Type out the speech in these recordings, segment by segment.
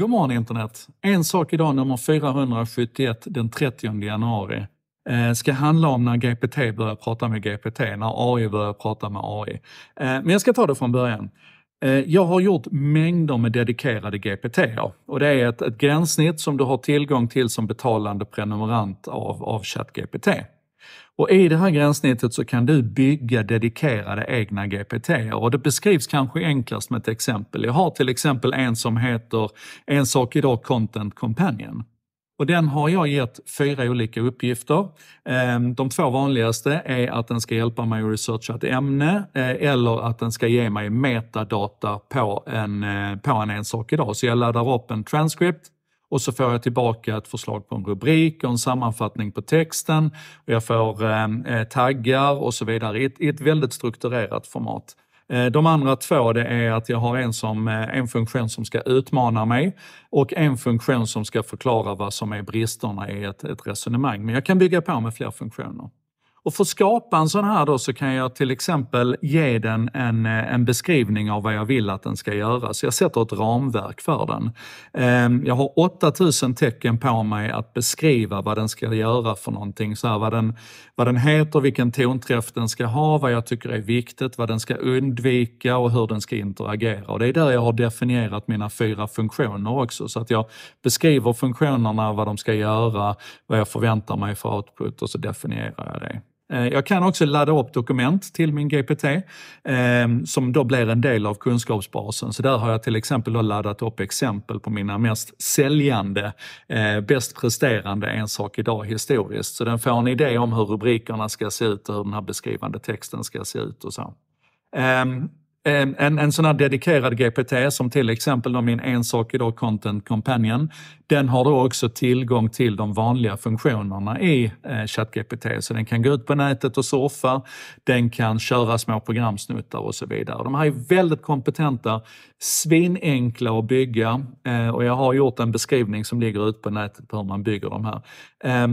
God morgon internet! En sak idag nummer 471 den 30 januari eh, ska handla om när GPT börjar prata med GPT, när AI börjar prata med AI. Eh, men jag ska ta det från början. Eh, jag har gjort mängder med dedikerade GPT och det är ett, ett gränssnitt som du har tillgång till som betalande prenumerant av, av ChatGPT. Och i det här gränssnittet så kan du bygga dedikerade egna GPT och det beskrivs kanske enklast med ett exempel. Jag har till exempel en som heter En sak idag Content Companion. Och den har jag gett fyra olika uppgifter. Ehm, de två vanligaste är att den ska hjälpa mig att researcha ett ämne eh, eller att den ska ge mig metadata på en, eh, på en, en sak idag. Så jag laddar upp en transcript och så får jag tillbaka ett förslag på en rubrik och en sammanfattning på texten. Och jag får eh, eh taggar och så vidare i ett, i ett väldigt strukturerat format. Eh, de andra två det är att jag har en, som, eh, en funktion som ska utmana mig och en funktion som ska förklara vad som är bristerna i ett, ett resonemang. Men jag kan bygga på med fler funktioner. Och för att skapa en sån här då så kan jag till exempel ge den en, eh, en beskrivning av vad jag vill att den ska göra. Så jag sätter ett ramverk för den. Ehm, jag har 8000 tecken på mig att beskriva vad den ska göra för någonting. Så här, vad, den, vad den heter, vilken tonträff den ska ha, vad jag tycker är viktigt, vad den ska undvika och hur den ska interagera. Och det är där jag har definierat mina fyra funktioner också. Så att jag beskriver funktionerna, vad de ska göra, vad jag förväntar mig för output och så definierar jag det. Eh, jag kan också ladda upp dokument till min GPT ehm, som då blir en del av kunskapsbasen. Så där har jag till exempel då laddat upp exempel på mina mest säljande, eh, bäst presterande En sak idag historiskt. Så den får en idé om hur rubrikerna ska se ut och hur den här beskrivande texten ska se ut och så. Ehm, Ehm, en, en sån här dedikerad GPT som till exempel då min ensak idag Content Companion, den har då också tillgång till de vanliga funktionerna i eh, ChatGPT. Så den kan gå ut på nätet och surfa, den kan köra små programsnuttar och så vidare. De här är väldigt kompetenta, svinenkla att bygga eh, och jag har gjort en beskrivning som ligger ute på nätet på hur man bygger de här. Eh,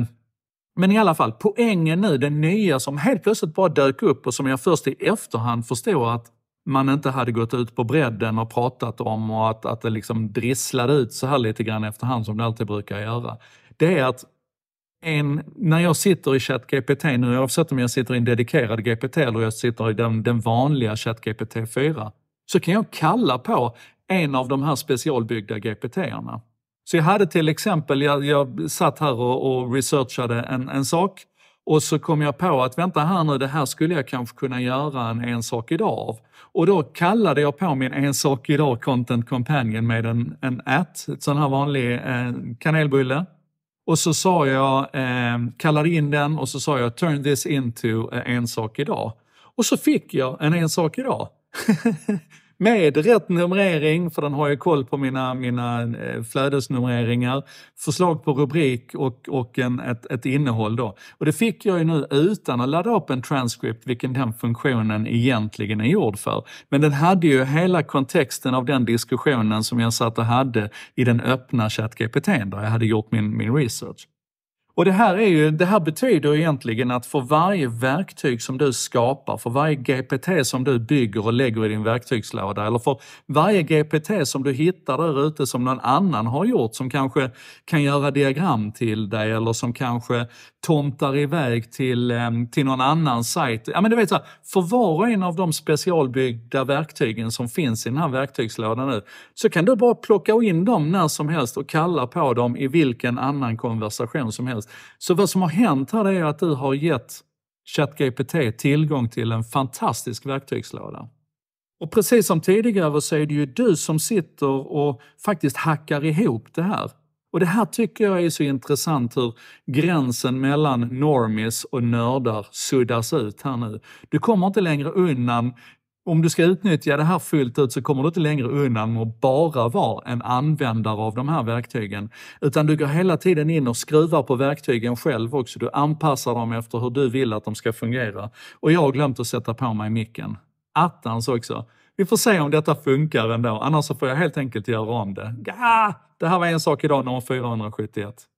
men i alla fall, poängen nu, den nya som helt plötsligt bara dök upp och som jag först i efterhand förstår att man inte hade gått ut på bredden och pratat om och att, att det liksom drisslade ut så här lite grann efterhand som det alltid brukar göra. Det är att en, när jag sitter i ChatGPT nu, oavsett om jag sitter i en dedikerad GPT eller jag sitter i den, den vanliga ChatGPT 4, så kan jag kalla på en av de här specialbyggda GPT-erna. Så jag hade till exempel, jag, jag satt här och, och researchade en, en sak och så kom jag på att vänta här nu, det här skulle jag kanske kunna göra en En sak idag av. Och då kallade jag på min En sak idag Content Companion med en, en ät, ett sån här vanlig eh, kanelbulle. Och så sa jag, eh, kallade in den och så sa jag turn this into eh, en sak idag. Och så fick jag en En sak idag. med rätt numrering, för den har ju koll på mina, mina eh, flödesnumreringar, förslag på rubrik och, och en, ett, ett innehåll. Då. Och det fick jag ju nu utan att ladda upp en transcript, vilken den funktionen egentligen är gjord för. Men den hade ju hela kontexten av den diskussionen som jag satt och hade i den öppna ChatGPT där jag hade gjort min, min research. Och det här, är ju, det här betyder egentligen att för varje verktyg som du skapar, för varje GPT som du bygger och lägger i din verktygslåda eller för varje GPT som du hittar där ute som någon annan har gjort som kanske kan göra diagram till dig eller som kanske tomtar iväg till, eh, till någon annan sajt. Ja, men du vet, så här, för var och en av de specialbyggda verktygen som finns i den här verktygslådan nu så kan du bara plocka in dem när som helst och kalla på dem i vilken annan konversation som helst helst. Så vad som har hänt här är att du har gett ChatGPT tillgång till en fantastisk verktygslåda. Och precis som tidigare så är det ju du som sitter och faktiskt hackar ihop det här. Och det här tycker jag är så intressant hur gränsen mellan normis och nördar suddas ut här nu. Du kommer inte längre undan om du ska utnyttja det här fullt ut så kommer du inte längre undan att bara vara en användare av de här verktygen. Utan du går hela tiden in och skruvar på verktygen själv också. Du anpassar dem efter hur du vill att de ska fungera. Och jag har glömt att sätta på mig micken. Attans också. Vi får se om detta funkar ändå, annars så får jag helt enkelt göra om det. Ja, det här var en sak idag, nummer 471.